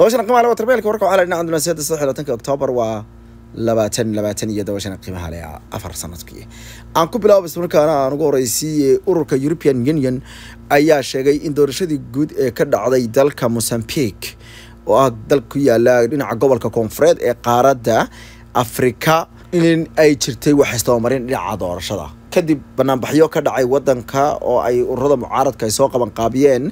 tobanshana qiimaha leh tarbeelka warka waxaa la dhinaca dunaasiyada saddex labaatanka oktoobar waa labaatan labaatan iyo tobanshana qiimaha leh afar sanadkii aan ku bilaabo ismarkaana aan ugu horeysiiyey ururka European Union ayaa sheegay in doorashadii guud ee ka dhacday dalka Mozambique oo ah dal ku yaala dhinaca gobolka koonfureed ee qaaradda Afrika in ay jirtay wax isdabamarin dhinaca doorashada kadib banaanbaxyo ka dhacay wadanka oo ay ururada mucaaradka ay soo qabanqaabiyeen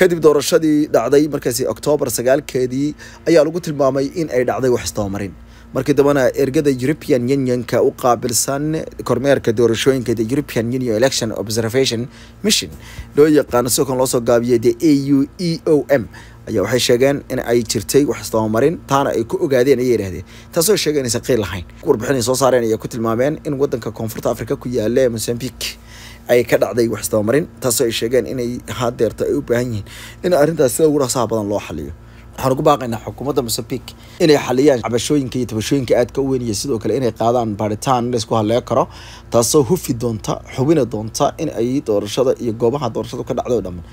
kadib doorashadii dhacday markaasi oktoobar sagaalkeedii ayaa lagu tilmaamay in ay dhacday wax istabamarin markii dambana ergada european unionka u qaabilsan kormeerka doorashooyinka the european union election observation mission loo yaqaano sookan loosoo gaabiyay the a u e o m ayaa waxay sheegeen in ay jirtay wax istabamarin taana ay ku ogaadeen ayay yidhahdeen taasoo sheega inaysan qiil lahayn warbixin soo saareen ayaa ku tilmaameen in wadanka koonfurta africa ku yaala ee mosambique ay ka dhacday wax istabamarin taasoo ay sheegeen inay haadeerta ay u baahan yihiin in arrintaas sida ugu dhaasaha badan loo xaliyo waxaan ugu baaqaynaa xukuumadda mosambique inay xaliyaan cabashooyinka iyo tabashooyinka aadka u weyn iyo sidoo kale inay qaadaan baaritaan laysku hadleen karo taasoo hufi doonta xubina doonta in ay doorashada iyo goobaha doorashadu ka dhacdo o dhamman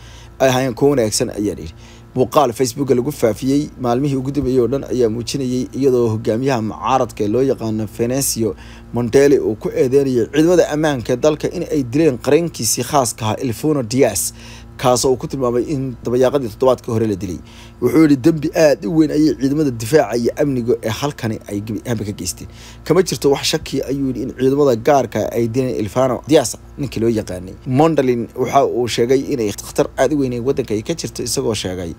ay ahaayeen kuwa wanaagsan ayaan idhi muuqaal facebooka lagu faafiyey maalmihii ugu dambeeyey oo dhan ayaa muujinayay iyadoo hogaamiyaha mucaaradka ee loo yaqaano venencio mondeli uu ku eedeynayay ciidamada ammaanka dalka in ay dileen qareenkiisii khaaska ahaa elfuno dias kaasoo uu ku tilmaamay in dabayaaqadii toddobaadka hore la dilay wuxuu yihi dembi aada u weyn ayay ciidamada difaaca iyo amniga ee halkani ay hamba ka geysteen kama jirto wax shaki ah, ayuu yidhi in ciidamada gaarka ah ay dileen ilfano diasa ninkii loo yaqaanay mondalin waxa uu sheegay inay khatar aada u weynay waddanka ay ka jirto isagoo sheegay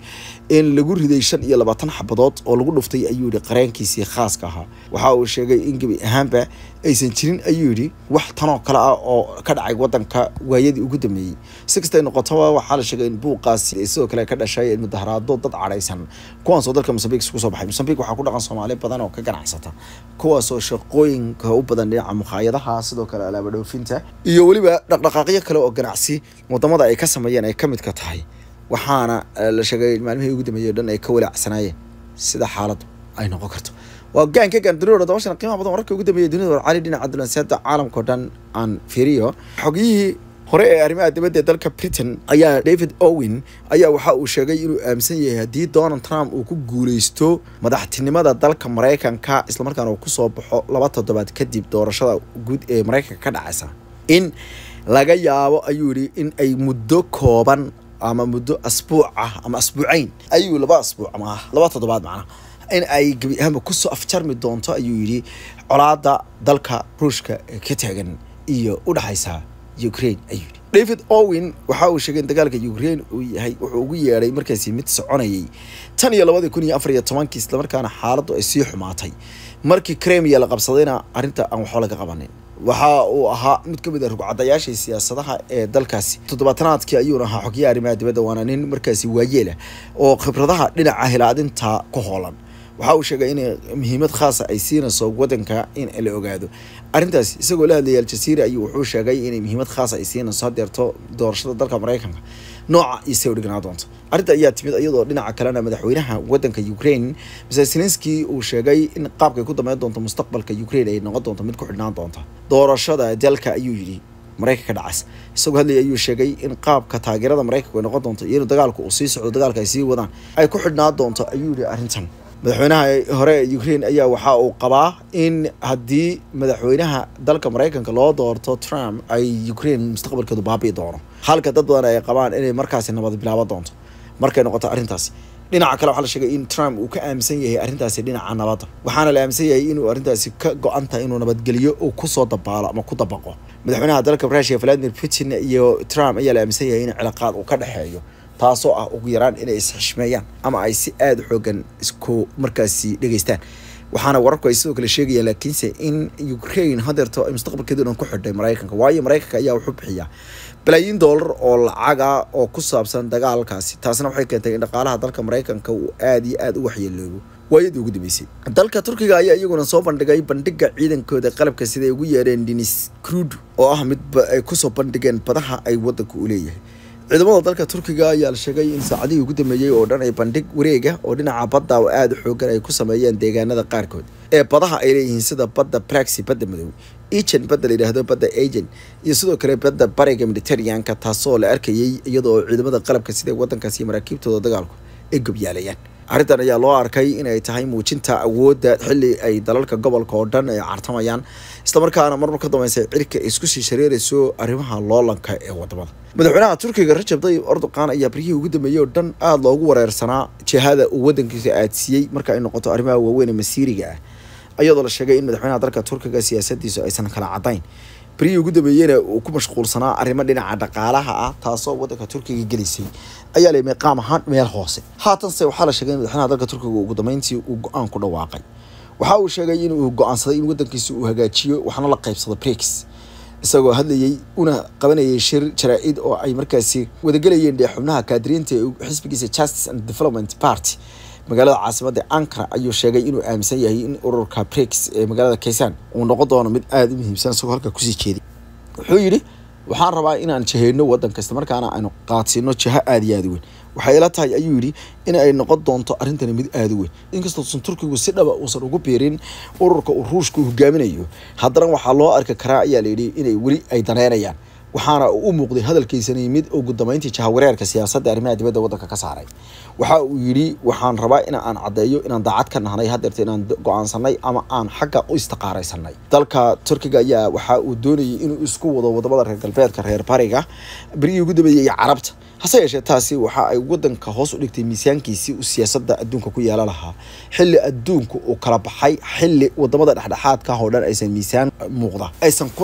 in lagu riday shan iyo labaatan xabadood oo lagu dhuftay ayuu yihi qareenkiisii khaaska ahaa waxa uu sheegay in gebi ahaanba aysan jirin ayuu yidhi wax tanoo kale ah oo ka dhacay waddanka waayadii ugu dambeeyey sixtay noqotaba waxaa la sheegay in buuqaasi sidoo kale ka dhashay in mudaharaado dad cadhaysan kuwaasoo dalka mosambiq isku soo baxay mosambiq waxaa ku dhaqan soomaali badan oo ka ganacsata kuwaasoo shaqooyinka u badan dhinaca mukhaayadaha sidoo kale alaaba iyo weliba dhaqdhaqaaqyo kale oo ganacsi wadamada ay ka sameeyeen ay ka midka tahay waxaana eh, la sheegay in maalmihii ugu dambeeyey o dhan ay ka walaacsanaayeen sida xaaladu ay noqon karto waa gaan ka gaan dunida toban shan qiimaha badan wararka ugu dambeeyay dunida war dhinaca dulanseeda caalamka oo dhan aan fiiriyo xogiyihii hore ee arrimaha dibadda ee dalka britain ayaa david owen ayaa waxa uu sheegay inuu aaminsan yahay haddii donald trump uu ku guulaysto madaxtinimada dalka maraykanka islamarkaana uu kusoo baxo laba toddobaad kadib doorashada guud ee maraykanka ka dhacaysa in laga yaabo ayuu yidhi in ay muddo kooban ama muddo asbuuc ah ama asbuucayn ayuu laba asbuuc ama laba toddobaad macnaha in ay gebi ahaanba kusoo afjarmi doonto ayuu yidhi colaada dalka ruushka ee ka taagan iyo u dhexaysa ukraine ayuu yidhi david owin waxa uu sheegay in dagaalka ukraine uu yahay wuxuu ugu yeedhay markaasi mid soconayay tan iyo labadii kun iyo afar iyo tobankii islamarkaana xaaladdu ay sii xumaatay markii kremiya la qabsadayna arrinta aan waxba laga qabanin waxa uu ahaa mid ka mid a ah rugcadayaashii siyaasadaha ee dalkaasi toddobaatanaadkii ayuuna ahaa xogyaha arrimaha dibadda waana nin markaasi waayeelah oo khibradaha dhinaca hilaadinta ku hoolan waxa uu sheegay in muhiimad khaasa ah ay siinayso wadanka in la ogaado arintaas isagoo la hadlayay aljaziira ayuu wuxuu sheegay inay muhiimad khaasa ah ay siinayso hadeerto doorashada dalka maraykanka nooca iyo si udhignaa doonta arrinta ayaa timid iyadoo dhinaca kalena madaxweynaha wadanka ukraine mr selenski uu sheegay in qaabkay ku damayn doonto mustaqbalka ukraine ay noqon doonto mid ku xidhnaan doonta doorashada dalka ayuu yidhi maraykanka dhacas isagoo hadlaya ayuu sheegay in qaabka taageerada maraykanku ay noqon doonto iyo inuu dagaalku uu sii socdo dagaalka ay sii wadaan ay ku xidhnaan doonto ayuu yidhi arrintan madaxweynaha hore ee ukraine ayaa waxa uu qabaa in haddii madaxweynaha dalka maraykanka loo doorto trump ay ukraine mustaqbalkeedu baabi'i doono halka dad badan ay qabaan inay markaasi nabad bilaaban doonto markay noqoto arrintaasi dhinaca kale waxaa la sheegay in trump uu ka aaminsan yahay arrintaasi dhinaca nabadda waxaana la aaminsan yahay inuu arrintaasi ka go-an tahay inuu nabadgeliyo uu kusoo dabaalo ama ku dabaqo madaxweynaha dalka rusia valadimir putin iyo trump ayaa la aaminsan yahay in cilaaqaad uu ka dhexeeyo taasoo ah ugu yaraan inay isxishmeeyaan ama ay si aada xoogan isku markaasi dhegeystaan waxaana wararku ay sidoo kale sheegayaan laakiinse in ukrain hadeerto ay ku xidhay maraykanka waayo maraykanka ayaa wuxuu bixiya balaayiin doolar oo lacaga oo ku saabsan dagaalkaasi taasna waxay keentay in dhaqaalaha dalka maraykanka uu aada iyo aada u waxyeeloobo waayadii ugu dambeysay dalka turkiga ayaa iyaguna soo bandhigay bandhiga ciidankooda qalabka siday ugu yeereen dinis crud oo ah midba ay kusoo bandhigeen badaha ay wadanka u leeyahay ciidamada dalka turkiga ayaa la sheegay in saacadihii ugu dambeeyey oo dhan ay bandhig wareega oo dhinaca badda oo aada u xoogan ay ku sameeyeen deegaanada qaarkood ee badaha ay leeyihiin sida badda braxi badda madow ejen badda la yidhaahdo badda agen iyo sidoo kale badda bariga mediterraneanka taasoo la arkayay iyadoo ciidamada qalabka sida waddankaasi maraakiibtooda dagaalku ay gobyaalayaan arrintan ayaa loo arkay inay tahay muujinta awoodda xilli ay dalalka gobolka oo dhan ay cartamayaan islamarkaana marmar ka dambeysay cirka isku sii shareerayso arrimaha loolanka ee wadamada madaxweynaha turkiga rajab dayib erdoqan ayaa baryihii ugu dambeeyey oo dhan aada loogu wareersanaa jihada uu wadankiisa aadsiiyey marka ay noqoto arrimaha waaweyn ee masiiriga ah iyadoo la sheegay in madaxweynaha dalka turkiga siyaasadiisu aysan kala caddayn barihii ugu dambeeyena uu ku mashquulsanaa arrimo dhinaca dhaqaalaha ah taasoo waddanka turkiga gelisay ayaa la meeqaam ahaan meel hoose haatanse waxaa la sheegay in madaxnaha dalka turkiga ugu dambeyntii uu go-aan ku dhawaaqay waxa uu sheegay in uu go-aansaday in waddankiisa uu hagaajiyo waxna la qaybsado brix isagoo hadlayey una qabanayay shir jaraa-id oo ay markaasi wadagelayeen xubnaha kaadiriinta ee xisbigiisa justice and development party magaalada caasimada ankara ayuu sheegay inuu aaminsan yahay in ururka brex ee magaalada kaysaan uu noqon doono mid aada u muhiimsan isagoo halka kusii jeeday wuxuu yidhi waxaan rabaa inaan jaheyno wadanka islamarkaana aynu qaadsino jaha aada iyo aada u weyn waxay ila tahay ayuu yidhi in ay noqon doonto arrintani mid aada u weyn inkastoo usan turkigu si dhaba ah uusan ugu biirin ururka uu ruushka hogaaminayo haddana waxaa loo arki karaa ayaa layidhi inay weli ay daneynayaan waxaana u muuqday hadalkiisani mid ugu dambeyntii jahawareerka siyaasadda arrimaha dibadda waddanka ka saaray waxa uu yidhi waxaan rabaa in aan caddeeyo inaan daacad ka nahnay haddeerta inaan go-aansanay ama aan xagga u istiqaaraysanay dalka turkiga ayaa waxa uu doonayay inuu isku wado wadamada reer galbeedka reer bariga berigii ugu dambeeyey carabta hase yeeshee taasi waxa ay waddanka hoos u dhigtay miisaankiisii uu siyaasadda adduunka ku yeelan lahaa xilli adduunka uu kala baxay xilli wadamada dhexdhexaadka ah oo dhan aysan miisaan muuqda aysan ku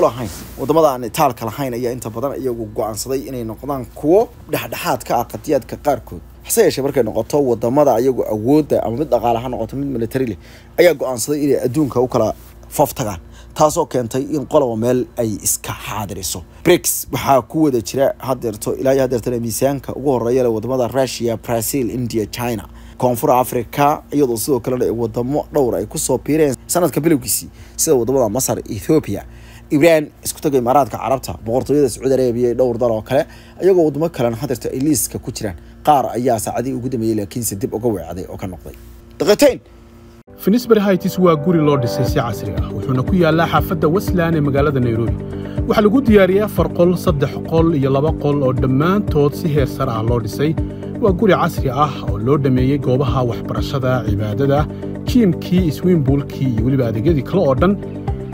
wadamada aan itaalka lahayn ayaa inta badan iyagu go-aansaday inay noqdaan kuwo dhexdhexaadka ah qadiyaadka qaarkood hase yeeshee markay noqoto wadamada ayagu awoodda ama mid dhaqaale ha noqoto mid military leh ayaa go-aansaday inay adduunka u kala faftagaan taasoo keentay in qoloba meel ay iska xaadiriso brix waxaa ku wada jira hadeerto ilaa iyo hadeertana miisaanka ugu horeeya leh wadamada rushia brazil india china koonfur africa iyadoo sidoo kalena wadamo dhowr ay kusoo biireen sanadka bilowgiisii sida wadamada masar ethoobia ibraan isku taga imaaraadka carabta boqortooyada sacuudi arabiya iyo dhowr dal oo kale iyagoo waddamo kalena hadirta ay liiska ku jiraan qaar ayaa saacadihii ugu dambeeyey laakiinse dib uga weecday oo ka noqday daqatayn finisbury hights waa guri loo dhisay si casri ah wuxuuna ku yaallaa xaafadda westland ee magaalada nairobi waxaa lagu diyaariyey afar qol saddex qol iyo laba qol oo dhammaantood si heer sar ah loo dhisay waa guri casri ah oo loo dhammeeyey goobaha waxbarashada cibaadada jiimkii iswiimbuulkii iyo weliba adeegyadii kale oo dhan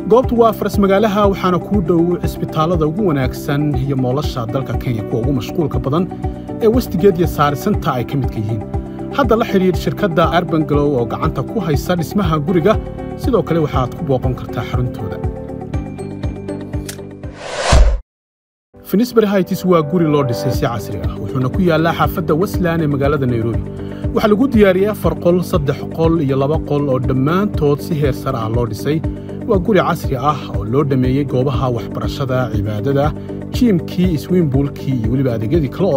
goobtu waa faras magaalaha waxaana kuu dhow cisbitaalada ugu wanaagsan iyo moolasha dalka kenya kuwa ugu mashquulka badan ee westigeed iyo saarisanta ay ka midka yihiin hadda la xidhiir shirkadda arbangalow oo gacanta ku haysa dhismaha guriga sidoo kale waxaad ku booqan kartaa xaruntooda finisbury hights waa guri loo dhisay si casri ah wuxuuna ku yaallaa xaafadda westland ee magaalada nairobi waxaa lagu diyaariyey afar qol saddex qol iyo laba qol oo dhammaantood si heer sar ah loo dhisay waa guri casri ah oo loo dhammeeyey goobaha waxbarashada cibaadada jiimkii iswiimbuulkii iyo weliba adeegyadii kale